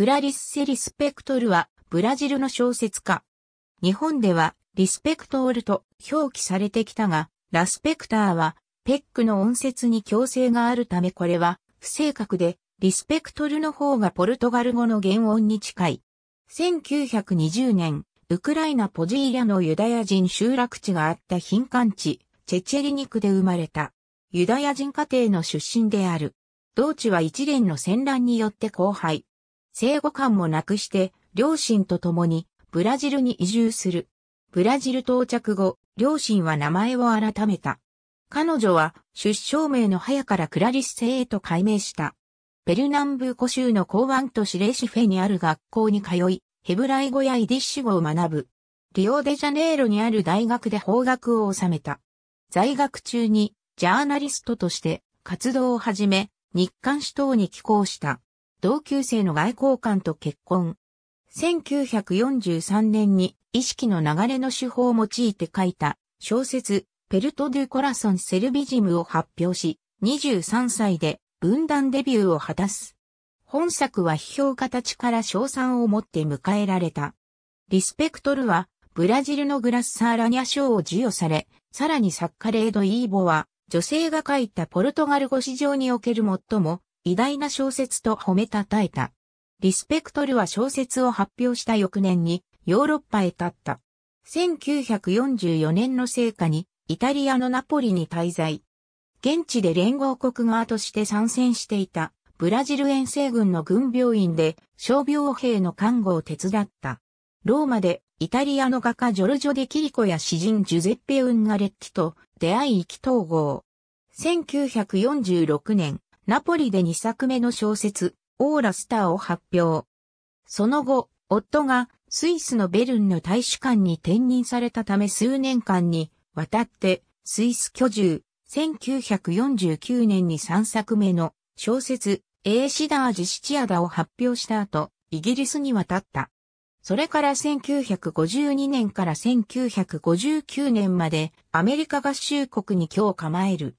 クラリス・セ・リスペクトルは、ブラジルの小説家。日本では、リスペクトールと表記されてきたが、ラスペクターは、ペックの音節に強制があるためこれは、不正確で、リスペクトルの方がポルトガル語の原音に近い。1920年、ウクライナポジーリャのユダヤ人集落地があった貧寒地、チェチェリニクで生まれた。ユダヤ人家庭の出身である。同地は一連の戦乱によって荒廃。生後感もなくして、両親と共にブラジルに移住する。ブラジル到着後、両親は名前を改めた。彼女は出生名の早からクラリスセへと改名した。ペルナンブーコ州の港湾都市レシフェにある学校に通い、ヘブライ語やイディッシュ語を学ぶ。リオデジャネイロにある大学で法学を収めた。在学中にジャーナリストとして活動を始め、日刊誌等に寄稿した。同級生の外交官と結婚。1943年に意識の流れの手法を用いて書いた小説ペルト・ドゥ・コラソン・セルビジムを発表し、23歳で分断デビューを果たす。本作は批評家たちから賞賛を持って迎えられた。リスペクトルはブラジルのグラッサーラニャ賞を授与され、さらに作家レード・イーボは女性が書いたポルトガル語史上における最も偉大な小説と褒めたたえた。リスペクトルは小説を発表した翌年にヨーロッパへ立った。1944年の成果にイタリアのナポリに滞在。現地で連合国側として参戦していたブラジル遠征軍の軍病院で傷病兵の看護を手伝った。ローマでイタリアの画家ジョルジョ・デ・キリコや詩人ジュゼッペ・ウンガレッキと出会い意気統合。1946年、ナポリで2作目の小説、オーラスターを発表。その後、夫がスイスのベルンの大使館に転任されたため数年間にわたってスイス居住、1949年に3作目の小説、エーシダージ・シチアダを発表した後、イギリスに渡った。それから1952年から1959年までアメリカ合衆国に今日構える。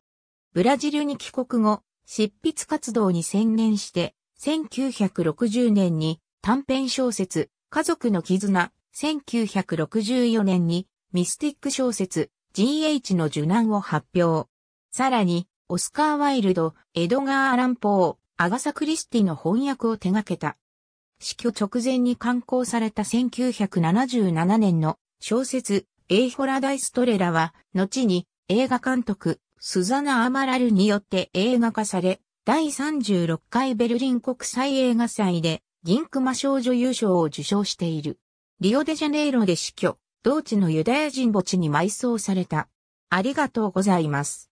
ブラジルに帰国後、執筆活動に専念して、1960年に短編小説、家族の絆、1964年にミスティック小説、GH の受難を発表。さらに、オスカー・ワイルド、エドガー・アランポー、アガサ・クリスティの翻訳を手掛けた。死去直前に刊行された1977年の小説、エイホラ・ダイストレラは、後に映画監督、スザナ・アマラルによって映画化され、第36回ベルリン国際映画祭で銀熊賞女優賞を受賞している。リオデジャネイロで死去、同地のユダヤ人墓地に埋葬された。ありがとうございます。